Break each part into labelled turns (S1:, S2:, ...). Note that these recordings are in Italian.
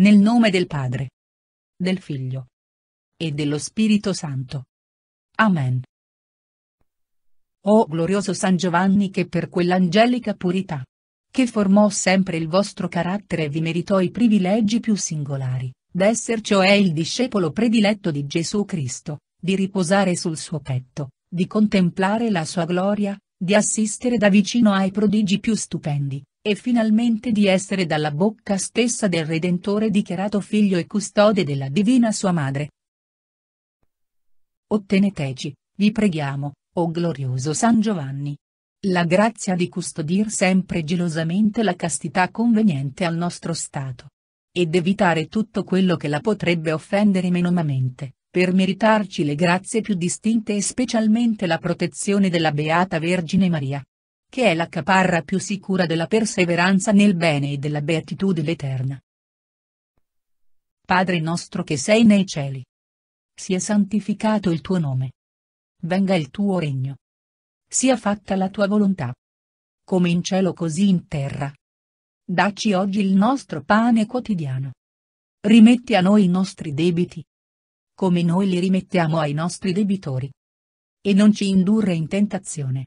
S1: Nel nome del Padre. Del Figlio. E dello Spirito Santo. Amen. O glorioso San Giovanni che per quell'angelica purità. Che formò sempre il vostro carattere e vi meritò i privilegi più singolari, d'esser cioè il discepolo prediletto di Gesù Cristo, di riposare sul suo petto, di contemplare la sua gloria, di assistere da vicino ai prodigi più stupendi, e finalmente di essere dalla bocca stessa del Redentore dichiarato figlio e custode della divina sua madre. Otteneteci, vi preghiamo, o glorioso San Giovanni. La grazia di custodir sempre gelosamente la castità conveniente al nostro stato. Ed evitare tutto quello che la potrebbe offendere menomamente, per meritarci le grazie più distinte e specialmente la protezione della Beata Vergine Maria che è la caparra più sicura della perseveranza nel bene e della beatitudine eterna. Padre nostro che sei nei cieli. Sia santificato il tuo nome. Venga il tuo regno. Sia fatta la tua volontà. Come in cielo così in terra. Dacci oggi il nostro pane quotidiano. Rimetti a noi i nostri debiti. Come noi li rimettiamo ai nostri debitori. E non ci indurre in tentazione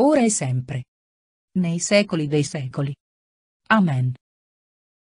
S1: ora e sempre. Nei secoli dei secoli. Amen.